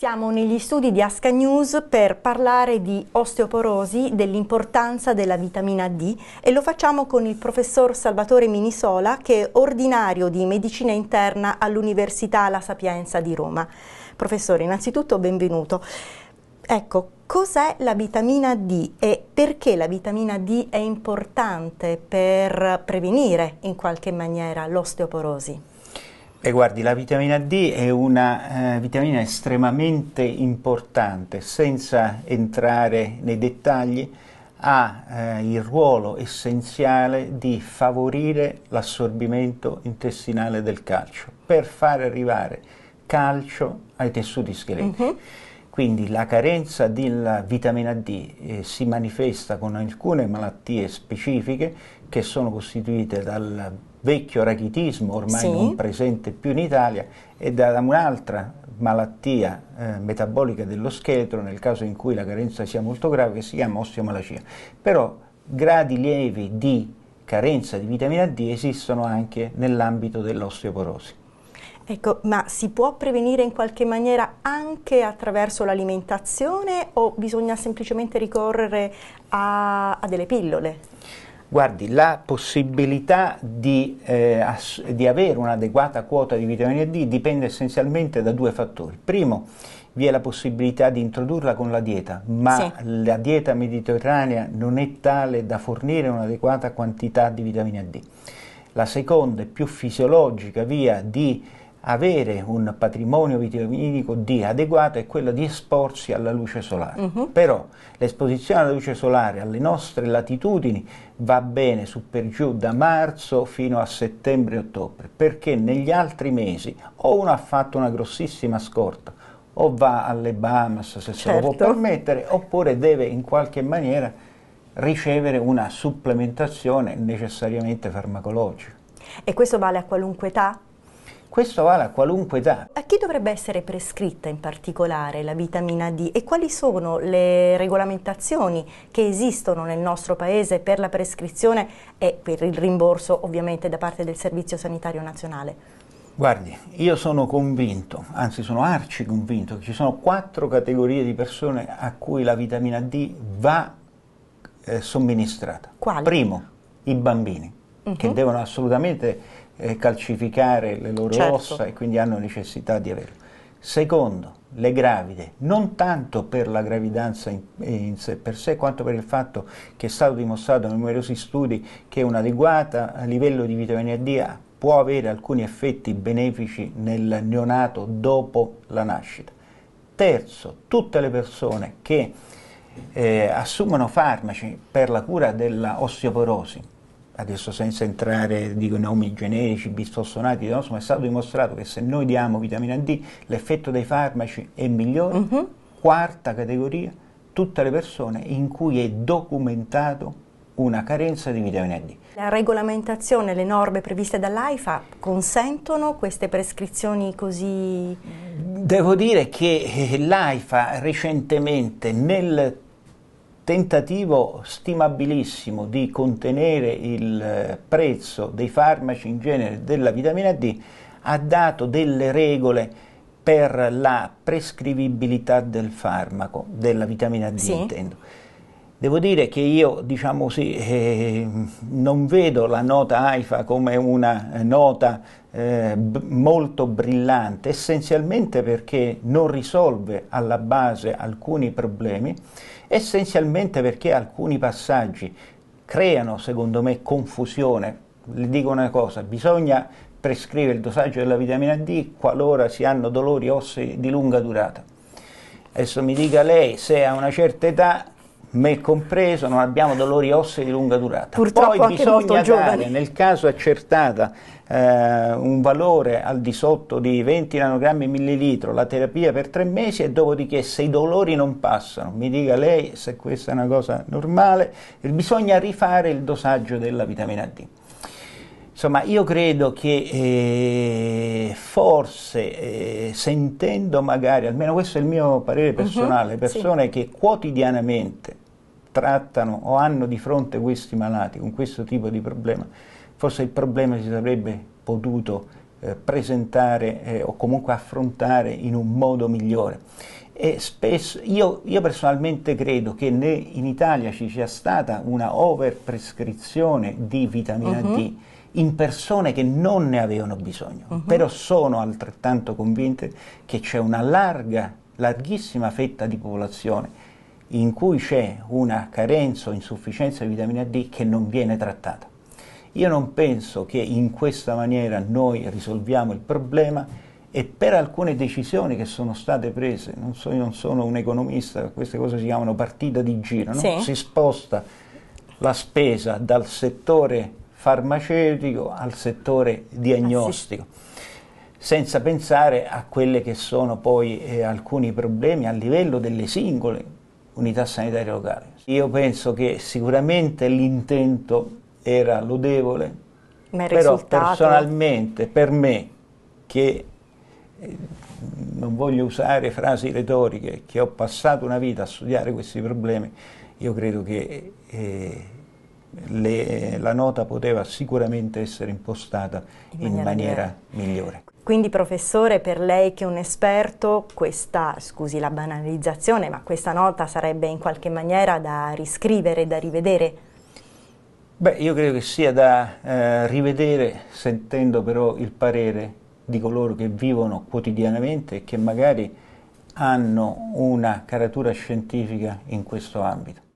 Siamo negli studi di Asca News per parlare di osteoporosi, dell'importanza della vitamina D e lo facciamo con il professor Salvatore Minisola che è ordinario di medicina interna all'Università La Sapienza di Roma. Professore, innanzitutto benvenuto. Ecco, cos'è la vitamina D e perché la vitamina D è importante per prevenire in qualche maniera l'osteoporosi? E guardi, la vitamina D è una eh, vitamina estremamente importante, senza entrare nei dettagli, ha eh, il ruolo essenziale di favorire l'assorbimento intestinale del calcio per far arrivare calcio ai tessuti scheletrici. Mm -hmm. Quindi la carenza della vitamina D eh, si manifesta con alcune malattie specifiche che sono costituite dal vecchio rachitismo, ormai sì. non presente più in Italia, e da un'altra malattia eh, metabolica dello scheletro, nel caso in cui la carenza sia molto grave, che si chiama osteomalacia. Però gradi lievi di carenza di vitamina D esistono anche nell'ambito dell'osteoporosi. Ecco, ma si può prevenire in qualche maniera anche attraverso l'alimentazione o bisogna semplicemente ricorrere a, a delle pillole? Guardi, la possibilità di, eh, di, avere un'adeguata quota di vitamina D dipende essenzialmente da due fattori. Primo, vi è la possibilità di introdurla con la dieta, ma sì. la dieta mediterranea non è tale da fornire un'adeguata quantità di vitamina D. La seconda è più fisiologica via di avere un patrimonio vitivinico D adeguato è quello di esporsi alla luce solare. Uh mhm. -huh. Però l'esposizione alla luce solare alle nostre latitudini va bene su per giù da marzo fino a settembre-ottobre, perché negli altri mesi o uno ha fatto una grossissima scorta o va alle Bahamas se certo. se lo può certo. permettere, oppure deve in qualche maniera ricevere una supplementazione necessariamente farmacologica. E questo vale a qualunque età? Questo vale a qualunque età. A chi dovrebbe essere prescritta in particolare la vitamina D e quali sono le regolamentazioni che esistono nel nostro paese per la prescrizione e per il rimborso ovviamente da parte del Servizio Sanitario Nazionale? Guardi, io sono convinto, anzi sono arci convinto, che ci sono quattro categorie di persone a cui la vitamina D va eh, somministrata. Quali? Primo, i bambini, uh -huh. che mhm. devono assolutamente eh, calcificare le loro certo. ossa e quindi hanno necessità di averlo. Secondo, le gravide, non tanto per la gravidanza in, in, sé per sé, quanto per il fatto che è stato dimostrato in numerosi studi che un adeguato livello di vitamina D può avere alcuni effetti benefici nel neonato dopo la nascita. Terzo, tutte le persone che eh, assumono farmaci per la cura dell'osteoporosi adesso senza entrare dico nomi generici, bisfosfonati, no? insomma è stato dimostrato che se noi diamo vitamina D l'effetto dei farmaci è migliore, mm -hmm. quarta categoria, tutte le persone in cui è documentato una carenza di vitamina D. La regolamentazione, le norme previste dall'AIFA consentono queste prescrizioni così... Devo dire che eh, l'AIFA recentemente nel tentativo stimabilissimo di contenere il eh, prezzo dei farmaci in genere della vitamina D ha dato delle regole per la prescrivibilità del farmaco, della vitamina D sì. intendo. Devo dire che io, diciamo così, eh, non vedo la nota AIFA come una nota eh, molto brillante, essenzialmente perché non risolve alla base alcuni problemi, essenzialmente perché alcuni passaggi creano, secondo me, confusione. Le dico una cosa, bisogna prescrivere il dosaggio della vitamina D qualora si hanno dolori ossei di lunga durata. Adesso mi dica lei se a una certa età me compreso, non abbiamo dolori ossei di lunga durata. Purtroppo Poi bisogna dare, nel caso accertata, eh, un valore al di sotto di 20 nanogrammi millilitro, la terapia per tre mesi e dopodiché se i dolori non passano, mi dica lei se questa è una cosa normale, bisogna rifare il dosaggio della vitamina D. Insomma, io credo che eh, forse eh, sentendo magari, almeno questo è il mio parere mhm, personale, uh -huh, persone sì. che quotidianamente trattano o hanno di fronte questi malati con questo tipo di problema, forse il problema si sarebbe potuto eh, presentare eh, o comunque affrontare in un modo migliore. Spesso, io, io, personalmente credo che ne, in Italia ci sia stata una overprescrizione di vitamina uh-huh. D mhm. in persone che non ne avevano bisogno, uh-huh. però sono altrettanto convinte che c'è una larga, larghissima fetta di popolazione in cui c'è una carenza o insufficienza di vitamina D che non viene trattata. Io non penso che in questa maniera noi risolviamo il problema e per alcune decisioni che sono state prese, non so, io non sono un economista, queste cose si chiamano partita di giro, no? sì. si sposta la spesa dal settore farmaceutico al settore diagnostico. Ah, sì senza pensare a quelli che sono poi eh, alcuni problemi a livello delle singole unità sanitarie locali. Io penso che sicuramente l'intento era lodevole, però risultato... personalmente per me, che eh, non voglio usare frasi retoriche, che ho passato una vita a studiare questi problemi, io credo che... Eh, le, la nota poteva sicuramente essere impostata in maniera, in maniera migliore. Quindi professore, per lei che è un esperto, questa, scusi la banalizzazione, ma questa nota sarebbe in qualche maniera da riscrivere, da rivedere? Beh, io credo che sia da eh, rivedere sentendo però il parere di coloro che vivono quotidianamente e che magari hanno una caratura scientifica in questo ambito.